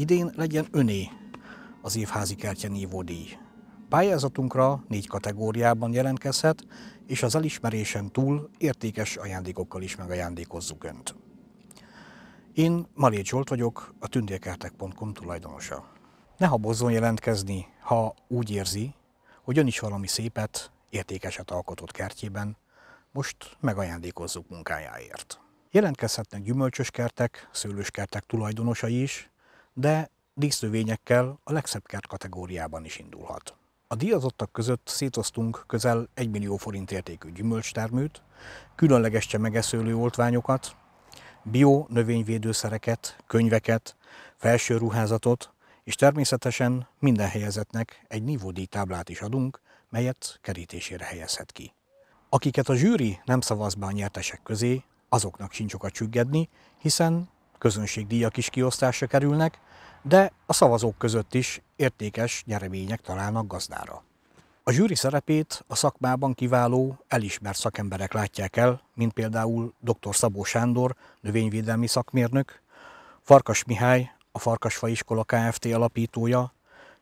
Idén legyen öné az évházi kertje nívódíj. Pályázatunkra négy kategóriában jelentkezhet, és az elismerésen túl értékes ajándékokkal is megajándékozzuk Önt. Én Maré Zsolt vagyok, a tündérkertek.com tulajdonosa. Ne habozzon jelentkezni, ha úgy érzi, hogy ön is valami szépet, értékeset alkotott kertjében, most megajándékozzuk munkájáért. Jelentkezhetnek gyümölcsös kertek, szőlőskertek tulajdonosai is, de dísznövényekkel a legszebb kert kategóriában is indulhat. A díjazottak között szétosztunk közel 1 millió forint értékű gyümölcstermőt, különleges csemegeszőlő oltványokat, bio növényvédőszereket, könyveket, felső ruházatot, és természetesen minden helyezetnek egy nívódi táblát is adunk, melyet kerítésére helyezhet ki. Akiket a zsűri nem szavaz be a nyertesek közé, azoknak sincs a csüggedni, hiszen közönségdíjak is kiosztásra kerülnek, de a szavazók között is értékes nyeremények találnak gazdára. A zsűri szerepét a szakmában kiváló, elismert szakemberek látják el, mint például dr. Szabó Sándor, növényvédelmi szakmérnök, Farkas Mihály, a Farkasfa Iskola Kft. alapítója,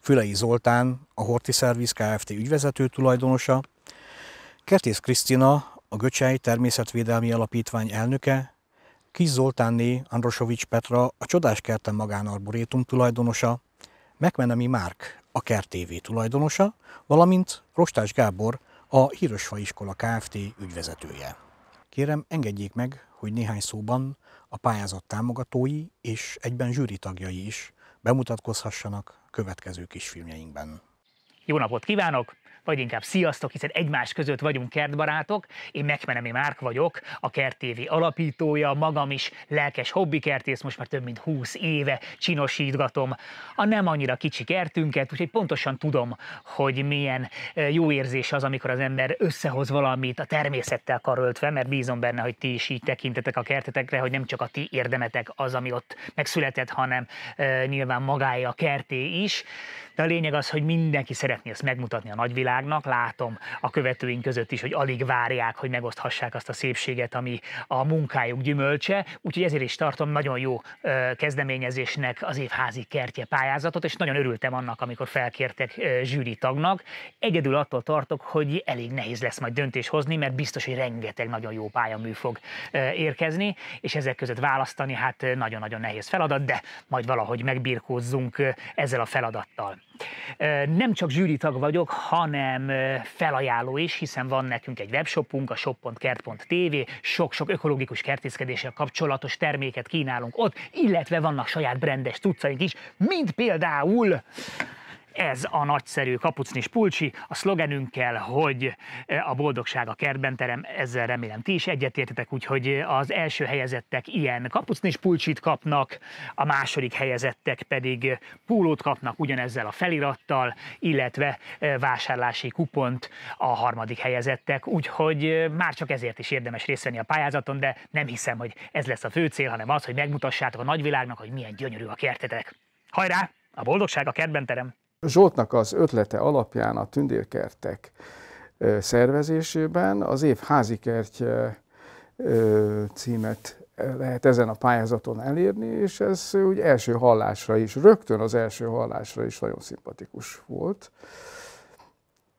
Fülei Zoltán, a Horti Service Kft. ügyvezető tulajdonosa, Kertész Krisztina, a Göcsei Természetvédelmi Alapítvány elnöke, Kis Zoltánné Androsovics Petra, a Csodás Kertem Magánarborétum tulajdonosa, Megmenemi Márk, a Kertévé tulajdonosa, valamint Rostás Gábor, a Hírosfa Iskola Kft. ügyvezetője. Kérem, engedjék meg, hogy néhány szóban a pályázat támogatói és egyben zsűri tagjai is bemutatkozhassanak következő kisfilmjeinkben. Jó napot kívánok! vagy inkább sziasztok, hiszen egymás között vagyunk kertbarátok. Én Megmenemi Márk vagyok, a Kert TV alapítója, magam is lelkes hobbikertész, most már több mint 20 éve csinosítgatom a nem annyira kicsi kertünket, úgyhogy pontosan tudom, hogy milyen jó érzés az, amikor az ember összehoz valamit a természettel karöltve, mert bízom benne, hogy ti is így tekintetek a kertetekre, hogy nem csak a ti érdemetek az, ami ott megszületett, hanem nyilván magáé a kerté is. De a lényeg az, hogy mindenki szeretné ezt megmutatni a nagyvilágnak. Látom a követőink között is, hogy alig várják, hogy megoszthassák azt a szépséget, ami a munkájuk gyümölcse. Úgyhogy ezért is tartom nagyon jó kezdeményezésnek az évházi kertje pályázatot, és nagyon örültem annak, amikor felkértek zsűri tagnak. Egyedül attól tartok, hogy elég nehéz lesz majd döntés hozni, mert biztos, hogy rengeteg nagyon jó pályamű fog érkezni, és ezek között választani, hát nagyon-nagyon nehéz feladat, de majd valahogy megbirkózzunk ezzel a feladattal. Nem csak tag vagyok, hanem felajánló is, hiszen van nekünk egy webshopunk, a shop.kert.tv, sok-sok ökológikus kertészkedéssel kapcsolatos terméket kínálunk ott, illetve vannak saját brendes tucaink is, mint például ez a nagyszerű kapucnis pulcsi, a szlogenünkkel, hogy e, a boldogság a kertben terem, ezzel remélem ti is egyetértetek, úgyhogy e, az első helyezettek ilyen kapucnis pulcsit kapnak, a második helyezettek pedig e, pólót kapnak ugyanezzel a felirattal, illetve vásárlási kupont a harmadik helyezettek, úgyhogy már csak ezért is érdemes részt venni a pályázaton, de nem hiszem, hogy ez lesz a fő cél, hanem az, hogy megmutassátok a nagyvilágnak, hogy milyen gyönyörű a kertetek. Hajrá! A boldogság a kertben terem! Zsoltnak az ötlete alapján a tündérkertek szervezésében az év házikertje címet lehet ezen a pályázaton elérni, és ez úgy első hallásra is, rögtön az első hallásra is nagyon szimpatikus volt.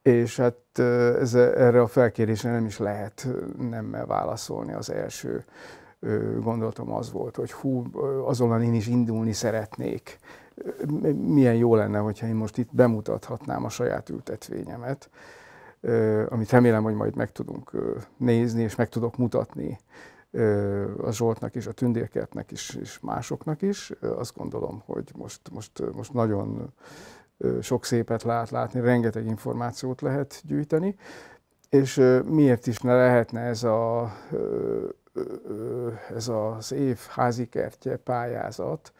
És hát ez, erre a felkérésre nem is lehet nemmel válaszolni az első gondolatom az volt, hogy hú, azonnal én is indulni szeretnék milyen jó lenne, hogyha én most itt bemutathatnám a saját ültetvényemet, amit remélem, hogy majd meg tudunk nézni, és meg tudok mutatni a Zsoltnak is, a Tündérkertnek is, és másoknak is. Azt gondolom, hogy most, most, most nagyon sok szépet lát látni, rengeteg információt lehet gyűjteni, és miért is ne lehetne ez, a, ez az év házikertje pályázat,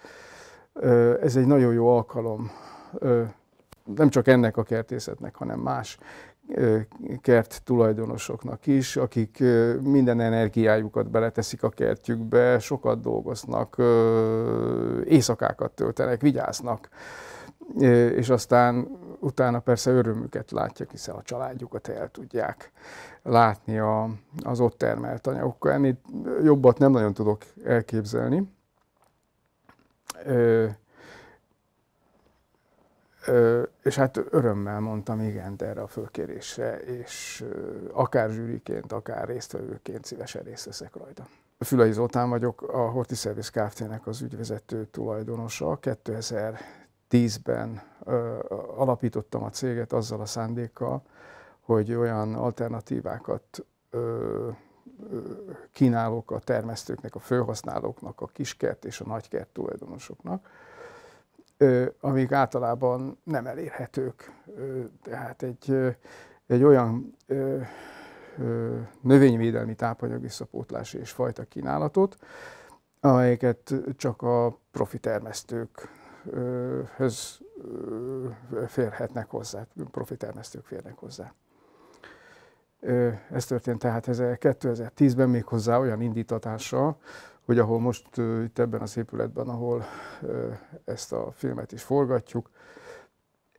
ez egy nagyon jó alkalom nem csak ennek a kertészetnek, hanem más kert tulajdonosoknak is, akik minden energiájukat beleteszik a kertjükbe, sokat dolgoznak, éjszakákat töltenek, vigyáznak, és aztán utána persze örömüket látják, hiszen a családjukat el tudják látni a, az ott termelt anyagokkal. Ennél jobbat nem nagyon tudok elképzelni. Ö, ö, és hát örömmel mondtam igent erre a fölkérésre, és ö, akár zsűriként, akár résztvevőként szívesen részt veszek rajta. Fülai Zoltán vagyok, a Horti Service Kft-nek az ügyvezető tulajdonosa. 2010-ben ö, alapítottam a céget azzal a szándékkal, hogy olyan alternatívákat ö, kínálok a termesztőknek, a főhasználóknak, a kiskert és a nagykert tulajdonosoknak, amik általában nem elérhetők. Tehát egy, egy olyan növényvédelmi tápanyag visszapótlási és fajta kínálatot, amelyeket csak a profi termesztőkhöz férhetnek hozzá, profi termesztők férnek hozzá. Ez történt tehát 2010-ben eh, még hozzá olyan indítatással, hogy ahol most itt ebben az épületben, ahol ezt a filmet is forgatjuk,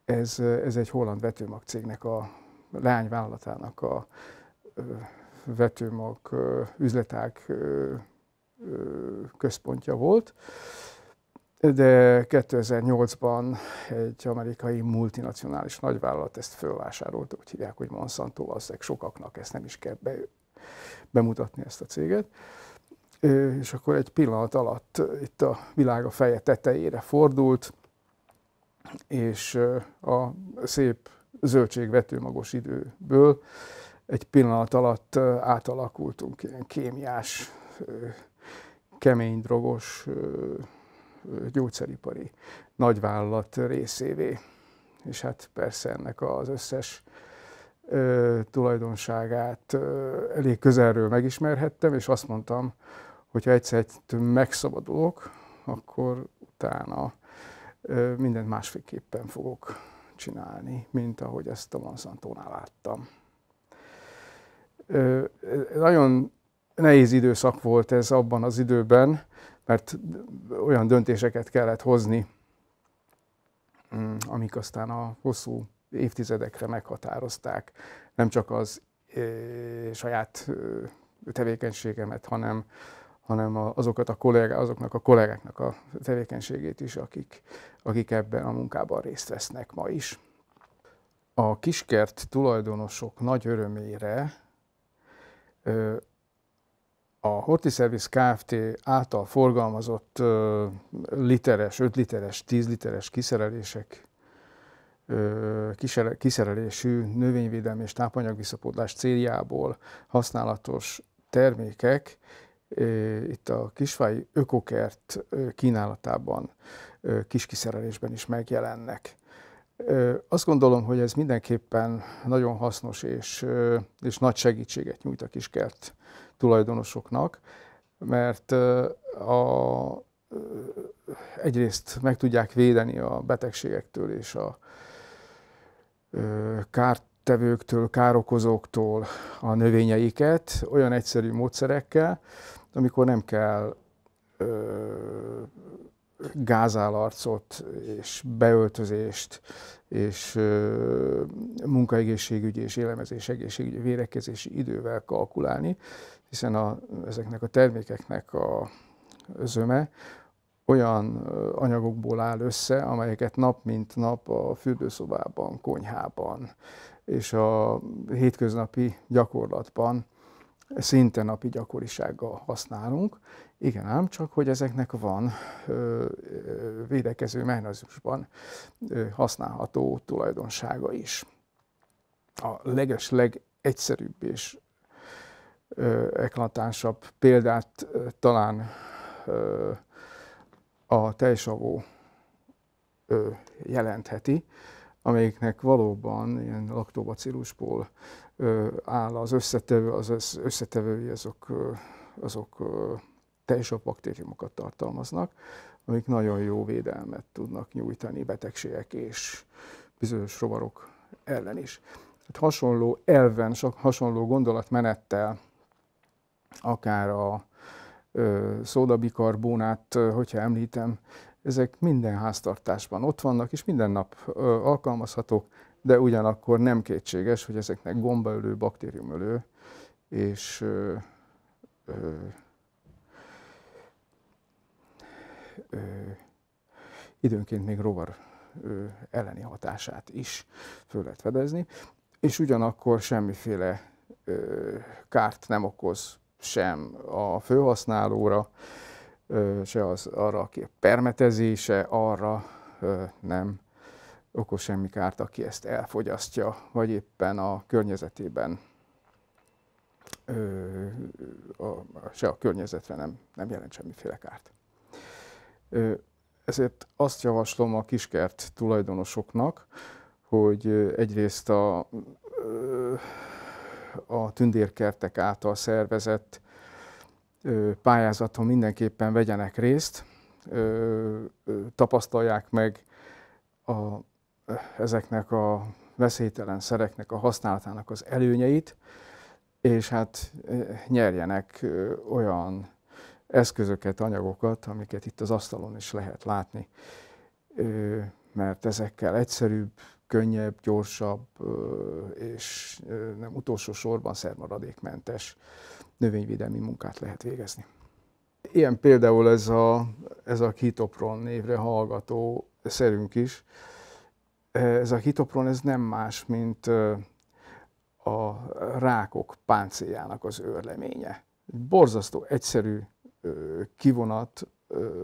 ez, ez egy holland vetőmag cégnek a leányvállalatának a vetőmag üzletág központja volt, de 2008-ban egy amerikai multinacionális nagyvállalat ezt fölvásárolta, úgy hívják, hogy Monsanto, valószínűleg sokaknak ezt nem is kell be, bemutatni ezt a céget. És akkor egy pillanat alatt itt a világ a feje tetejére fordult, és a szép zöldségvetőmagos időből egy pillanat alatt átalakultunk ilyen kémiás, kemény drogos gyógyszeripari nagyvállalat részévé. És hát persze ennek az összes ö, tulajdonságát ö, elég közelről megismerhettem, és azt mondtam, hogy ha egyszer megszabadulok, akkor utána ö, mindent másféleképpen fogok csinálni, mint ahogy ezt a Monsantónál láttam. Ö, nagyon nehéz időszak volt ez abban az időben, mert olyan döntéseket kellett hozni, mm, amik aztán a hosszú évtizedekre meghatározták nem csak az e, saját e, tevékenységemet, hanem, hanem a, azokat a kollégá, azoknak a kollégáknak a tevékenységét is, akik, akik ebben a munkában részt vesznek ma is. A kiskert tulajdonosok nagy örömére a Service Kft. által forgalmazott literes, 5 literes, 10 literes kiszerelések, kiszerelésű növényvédelmi és tápanyagvisszapótlás céljából használatos termékek itt a kisfái ökokert kínálatában kiskiszerelésben is megjelennek. Azt gondolom, hogy ez mindenképpen nagyon hasznos és, és nagy segítséget nyújt a kiskert tulajdonosoknak, mert a, egyrészt meg tudják védeni a betegségektől és a kártevőktől, károkozóktól a növényeiket olyan egyszerű módszerekkel, amikor nem kell gázálarcot és beöltözést és munkaegészségügyi és élemezés egészségügyi védekezési idővel kalkulálni, hiszen a, ezeknek a termékeknek a özöme olyan anyagokból áll össze, amelyeket nap mint nap a fürdőszobában, konyhában és a hétköznapi gyakorlatban szinte napi gyakorisággal használunk. Igen ám, csak hogy ezeknek van ö, védekező mechanizmusban használható tulajdonsága is. A leges, legegyszerűbb és eklatánsabb példát talán a teljesavó jelentheti, amelyiknek valóban ilyen laktobacillusból áll az összetevő, az összetevői azok, azok teljesabb baktériumokat tartalmaznak, amik nagyon jó védelmet tudnak nyújtani betegségek és bizonyos rovarok ellen is. Tehát hasonló elven, hasonló gondolatmenettel akár a szódabikarbónát, hogyha említem, ezek minden háztartásban ott vannak, és minden nap alkalmazhatók, de ugyanakkor nem kétséges, hogy ezeknek gombaölő, baktériumölő, és ö, ö, ö, időnként még rovar ö, elleni hatását is föl lehet fedezni, és ugyanakkor semmiféle ö, kárt nem okoz sem a főhasználóra, se az arra, aki permetezése arra nem okoz semmi kárt, aki ezt elfogyasztja, vagy éppen a környezetében se a környezetre nem, nem jelent semmiféle kárt. Ezért azt javaslom a kiskert tulajdonosoknak, hogy egyrészt a a tündérkertek által szervezett pályázaton mindenképpen vegyenek részt, tapasztalják meg a, ezeknek a veszélytelen szereknek a használatának az előnyeit, és hát nyerjenek olyan eszközöket, anyagokat, amiket itt az asztalon is lehet látni, mert ezekkel egyszerűbb, könnyebb, gyorsabb és nem utolsó sorban szermaradékmentes növényvédelmi munkát lehet végezni. Ilyen például ez a, ez a kitopron névre hallgató szerünk is. Ez a kitopron ez nem más, mint a rákok páncéljának az őrleménye. Egy borzasztó egyszerű kivonat,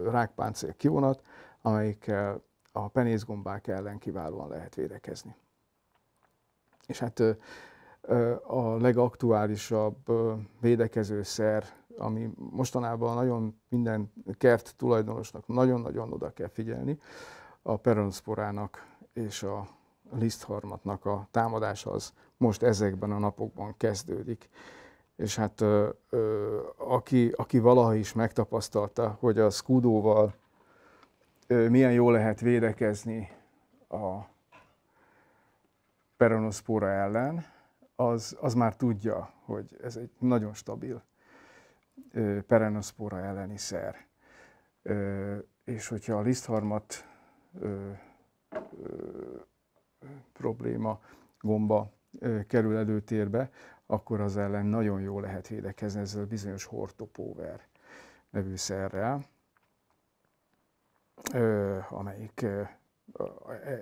rákpáncél kivonat, amelyikkel a penészgombák ellen kiválóan lehet védekezni. És hát a legaktuálisabb védekezőszer, ami mostanában nagyon minden kert tulajdonosnak nagyon-nagyon oda kell figyelni, a peronszporának és a lisztharmatnak a támadása az most ezekben a napokban kezdődik. És hát aki, aki valaha is megtapasztalta, hogy a skudóval milyen jó lehet védekezni a peronoszpóra ellen, az, az már tudja, hogy ez egy nagyon stabil peronoszpóra elleni szer. És hogyha a lisztharmat probléma, gomba kerül előtérbe, akkor az ellen nagyon jó lehet védekezni ezzel a bizonyos hortopóver nevű szerrel amelyik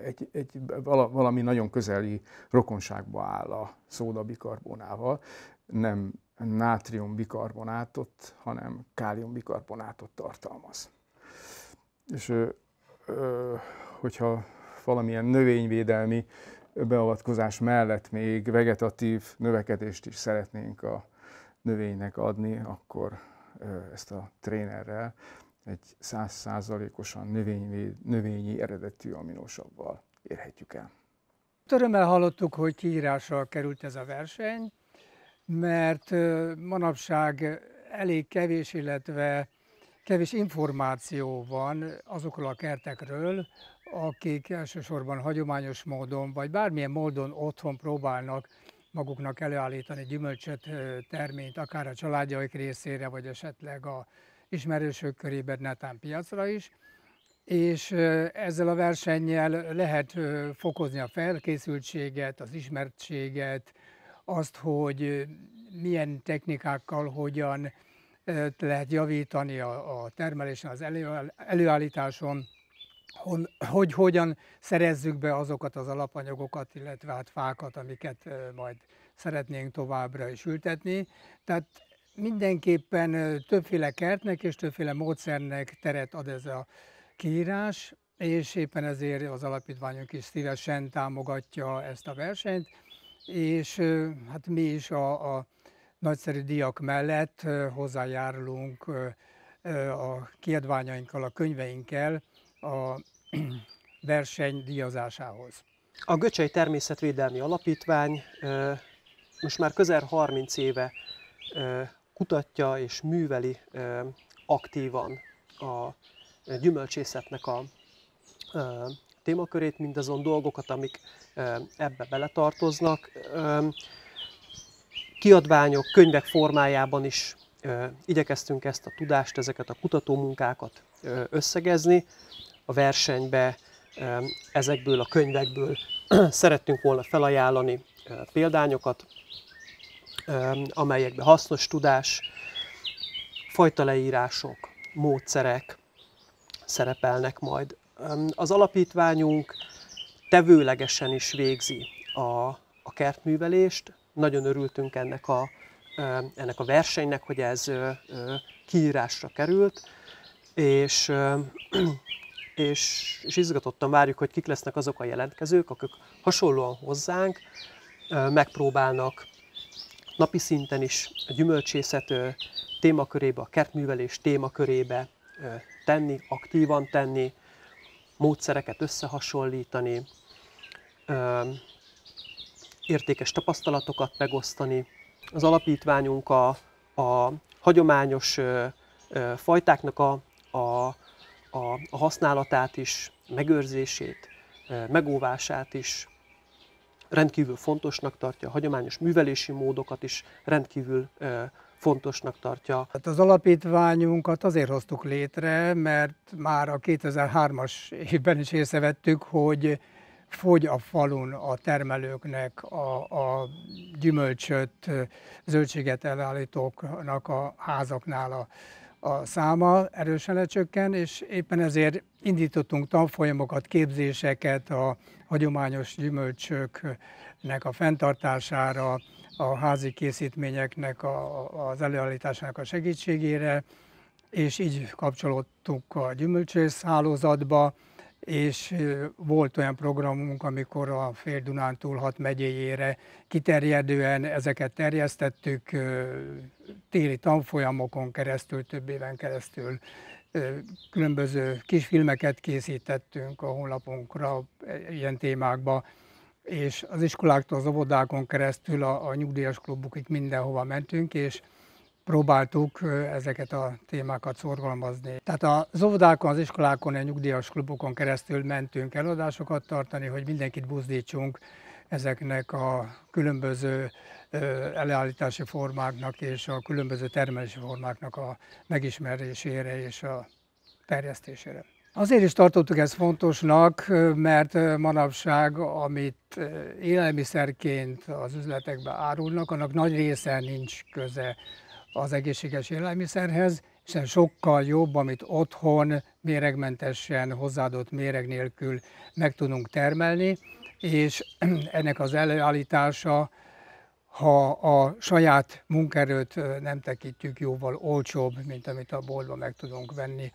egy, egy, valami nagyon közeli rokonságba áll a szódabikarbonával, nem nátrium bikarbonátot, hanem kálium bikarbonátot tartalmaz. És hogyha valamilyen növényvédelmi beavatkozás mellett még vegetatív növekedést is szeretnénk a növénynek adni, akkor ezt a trénerrel egy százszázalékosan növényi, növényi eredetű aminosabbal érhetjük el. Örömmel hallottuk, hogy kiírással került ez a verseny, mert manapság elég kevés, illetve kevés információ van azokról a kertekről, akik elsősorban hagyományos módon, vagy bármilyen módon otthon próbálnak maguknak előállítani gyümölcsöt, terményt, akár a családjaik részére, vagy esetleg a ismerősök körében, netán piacra is, és ezzel a versennyel lehet fokozni a felkészültséget, az ismertséget, azt, hogy milyen technikákkal hogyan lehet javítani a, termelésen, az előállításon, hogy hogyan szerezzük be azokat az alapanyagokat, illetve hát fákat, amiket majd szeretnénk továbbra is ültetni. Tehát Mindenképpen többféle kertnek és többféle módszernek teret ad ez a kiírás, és éppen ezért az alapítványunk is szívesen támogatja ezt a versenyt, és hát mi is a, a nagyszerű diak mellett hozzájárulunk a kiadványainkkal, a könyveinkkel a verseny díjazásához. A Göcsei Természetvédelmi Alapítvány most már közel 30 éve kutatja és műveli aktívan a gyümölcsészetnek a témakörét, mindazon dolgokat, amik ebbe beletartoznak. Kiadványok, könyvek formájában is igyekeztünk ezt a tudást, ezeket a kutatómunkákat összegezni. A versenybe ezekből a könyvekből szerettünk volna felajánlani példányokat, amelyekben hasznos tudás, fajta leírások, módszerek szerepelnek majd. Az alapítványunk tevőlegesen is végzi a, a kertművelést. Nagyon örültünk ennek a, ennek a versenynek, hogy ez kiírásra került, és, és, és izgatottan várjuk, hogy kik lesznek azok a jelentkezők, akik hasonlóan hozzánk megpróbálnak napi szinten is a gyümölcsészet témakörébe, a kertművelés témakörébe tenni, aktívan tenni, módszereket összehasonlítani, értékes tapasztalatokat megosztani. Az alapítványunk a, a hagyományos fajtáknak a, a, a, a használatát is, megőrzését, megóvását is rendkívül fontosnak tartja, a hagyományos művelési módokat is rendkívül fontosnak tartja. Hát az alapítványunkat azért hoztuk létre, mert már a 2003-as évben is észrevettük, hogy fogy a falun a termelőknek, a, a gyümölcsöt, zöldséget elállítóknak a házaknál a a száma erősen lecsökken, és éppen ezért indítottunk tanfolyamokat, képzéseket a hagyományos gyümölcsöknek a fenntartására, a házi készítményeknek a, az előállításának a segítségére, és így kapcsolódtuk a gyümölcsész hálózatba, és volt olyan programunk, amikor a fél Dunántúl hat megyéjére kiterjedően ezeket terjesztettük, téli tanfolyamokon keresztül, több éven keresztül különböző kisfilmeket készítettünk a honlapunkra e, ilyen témákba, és az iskoláktól az óvodákon keresztül a, a nyugdíjas klubokig mindenhova mentünk, és próbáltuk ezeket a témákat szorgalmazni. Tehát az óvodákon, az iskolákon, a nyugdíjas klubokon keresztül mentünk előadásokat tartani, hogy mindenkit buzdítsunk ezeknek a különböző előállítási formáknak és a különböző termelési formáknak a megismerésére és a terjesztésére. Azért is tartottuk ezt fontosnak, mert manapság, amit élelmiszerként az üzletekbe árulnak, annak nagy része nincs köze az egészséges élelmiszerhez, hiszen sokkal jobb, amit otthon méregmentesen, hozzáadott méreg nélkül meg tudunk termelni, és ennek az előállítása, ha a saját munkerőt nem tekintjük jóval olcsóbb, mint amit a boltban meg tudunk venni.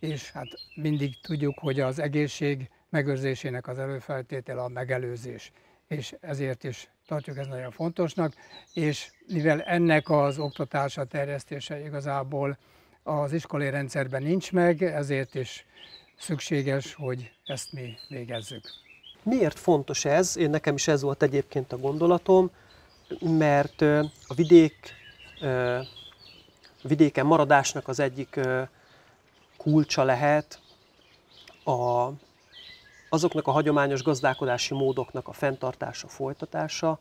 És hát mindig tudjuk, hogy az egészség megőrzésének az előfeltétele a megelőzés, és ezért is tartjuk ez nagyon fontosnak, és mivel ennek az oktatása, terjesztése igazából az iskolai rendszerben nincs meg, ezért is szükséges, hogy ezt mi végezzük. Miért fontos ez? Én nekem is ez volt egyébként a gondolatom, mert a vidék, vidéken maradásnak az egyik kulcsa lehet a azoknak a hagyományos gazdálkodási módoknak a fenntartása, folytatása,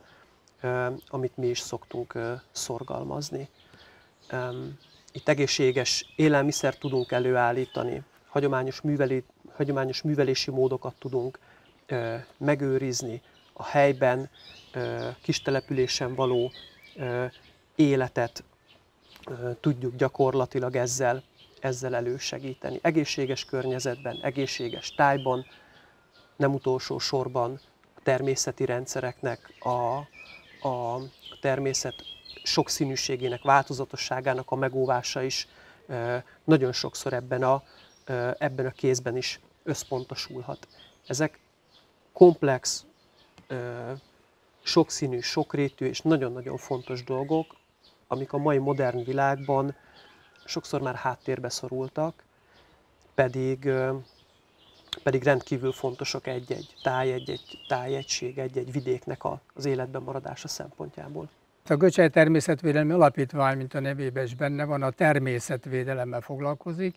amit mi is szoktunk szorgalmazni. Itt egészséges élelmiszer tudunk előállítani, hagyományos, műveli, hagyományos művelési módokat tudunk megőrizni, a helyben, kis településen való életet tudjuk gyakorlatilag ezzel, ezzel elősegíteni. Egészséges környezetben, egészséges tájban, nem utolsó sorban a természeti rendszereknek, a, a természet sokszínűségének, változatosságának a megóvása is nagyon sokszor ebben a, ebben a kézben is összpontosulhat. Ezek komplex, sokszínű, sokrétű és nagyon-nagyon fontos dolgok, amik a mai modern világban sokszor már háttérbe szorultak, pedig pedig rendkívül fontosak egy-egy táj, egy-egy tájegység, egy-egy vidéknek az életben maradása szempontjából. A göcsei Természetvédelmi Alapítvány, mint a nevében is benne van, a természetvédelemmel foglalkozik,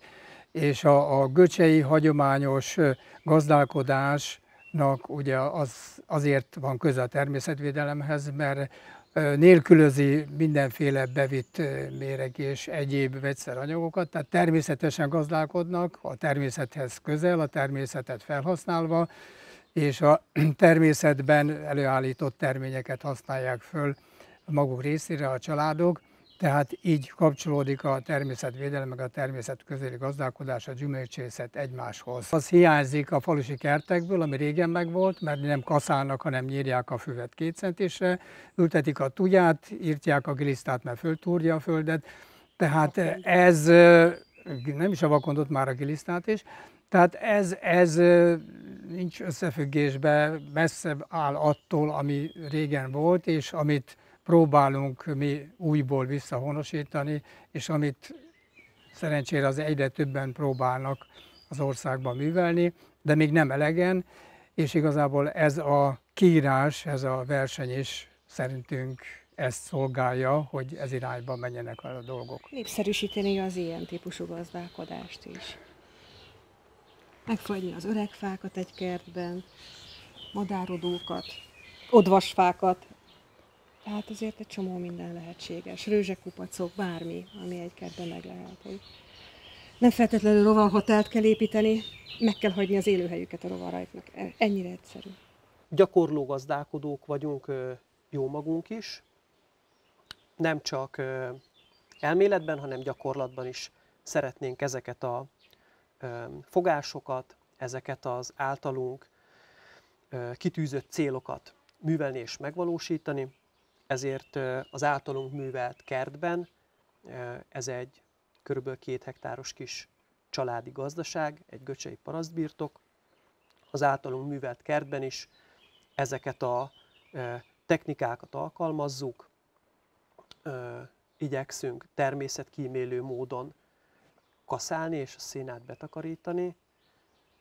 és a, a göcsei hagyományos gazdálkodásnak ugye az, azért van köze a természetvédelemhez, mert nélkülözi mindenféle bevitt méreg és egyéb vegyszeranyagokat, tehát természetesen gazdálkodnak a természethez közel, a természetet felhasználva, és a természetben előállított terményeket használják föl maguk részére a családok. Tehát így kapcsolódik a természetvédelem, meg a természet közeli gazdálkodás, a gyümölcsészet egymáshoz. Az hiányzik a falusi kertekből, ami régen megvolt, mert nem kaszálnak, hanem nyírják a füvet két centésre, ültetik a tudját, írtják a gilisztát, mert föltúrja a földet. Tehát ez, nem is a vakondot, már a gilisztát is, tehát ez, ez nincs összefüggésbe, messze áll attól, ami régen volt, és amit próbálunk mi újból visszahonosítani, és amit szerencsére az egyre többen próbálnak az országban művelni, de még nem elegen, és igazából ez a kiírás, ez a verseny is szerintünk ezt szolgálja, hogy ez irányba menjenek el a dolgok. Népszerűsíteni az ilyen típusú gazdálkodást is. Megfagyni az öreg fákat egy kertben, madárodókat, odvasfákat, Hát azért egy csomó minden lehetséges. Rőzsekupacok, bármi, ami egy kertben meg lehet. Hogy nem feltétlenül rovarhotelt kell építeni, meg kell hagyni az élőhelyüket a rovarajknak. E- ennyire egyszerű. Gyakorló gazdálkodók vagyunk jó magunk is. Nem csak elméletben, hanem gyakorlatban is szeretnénk ezeket a fogásokat, ezeket az általunk kitűzött célokat művelni és megvalósítani. Ezért az általunk művelt kertben ez egy kb. két hektáros kis családi gazdaság, egy göcsei parasztbirtok. Az általunk művelt kertben is ezeket a technikákat alkalmazzuk, igyekszünk természetkímélő módon kaszálni és a szénát betakarítani,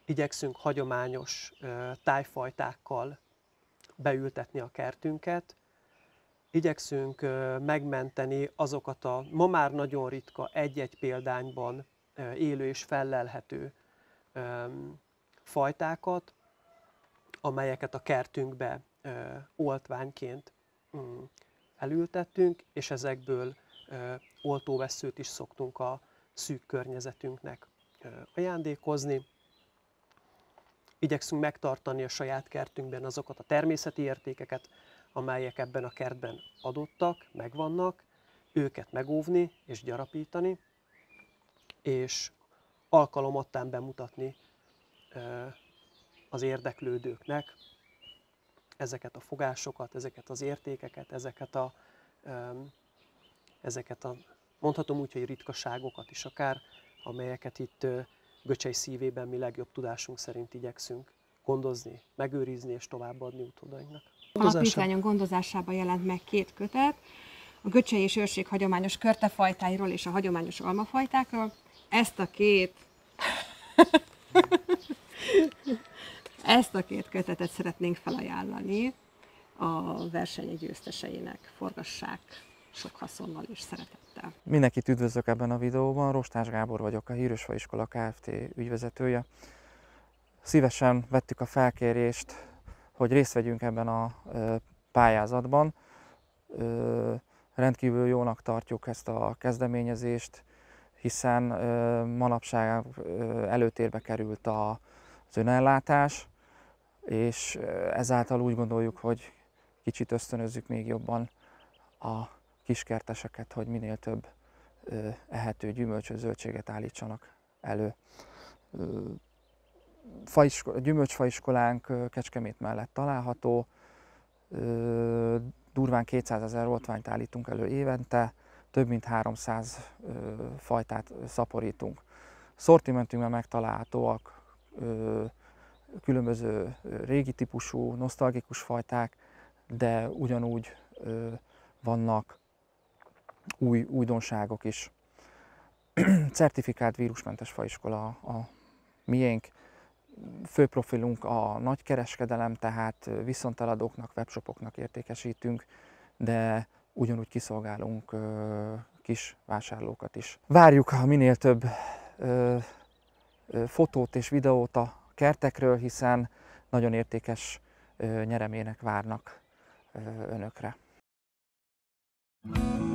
igyekszünk hagyományos tájfajtákkal beültetni a kertünket, igyekszünk megmenteni azokat a ma már nagyon ritka egy-egy példányban élő és fellelhető fajtákat, amelyeket a kertünkbe oltványként mm, elültettünk, és ezekből oltóveszőt is szoktunk a szűk környezetünknek ajándékozni. Igyekszünk megtartani a saját kertünkben azokat a természeti értékeket, amelyek ebben a kertben adottak, megvannak, őket megóvni és gyarapítani, és alkalomattán bemutatni az érdeklődőknek ezeket a fogásokat, ezeket az értékeket, ezeket a, ezeket a mondhatom úgy, hogy ritkaságokat is akár, amelyeket itt Göcsei szívében mi legjobb tudásunk szerint igyekszünk gondozni, megőrizni és továbbadni utódainknak. Alapítványunk gondozásában jelent meg két kötet, a Göcsei és Őrség hagyományos körtefajtáiról és a hagyományos almafajtákról. Ezt a két ezt a két kötetet szeretnénk felajánlani a versenyek győzteseinek. Forgassák sok haszonnal és szeretettel. Mindenkit üdvözlök ebben a videóban. Rostás Gábor vagyok, a Hírös Iskola Kft. ügyvezetője. Szívesen vettük a felkérést hogy részt vegyünk ebben a pályázatban. Rendkívül jónak tartjuk ezt a kezdeményezést, hiszen manapság előtérbe került az önellátás, és ezáltal úgy gondoljuk, hogy kicsit ösztönözzük még jobban a kiskerteseket, hogy minél több ehető gyümölcsöt, zöldséget állítsanak elő faisko- gyümölcsfaiskolánk Kecskemét mellett található, durván 200 ezer oltványt állítunk elő évente, több mint 300 fajtát szaporítunk. Szortimentünkben megtalálhatóak különböző régi típusú, nosztalgikus fajták, de ugyanúgy vannak új újdonságok is. Certifikált vírusmentes faiskola a miénk, fő profilunk a nagykereskedelem, tehát viszonteladóknak, webshopoknak értékesítünk, de ugyanúgy kiszolgálunk kis vásárlókat is. Várjuk a minél több fotót és videót a kertekről, hiszen nagyon értékes nyeremének várnak önökre. thank you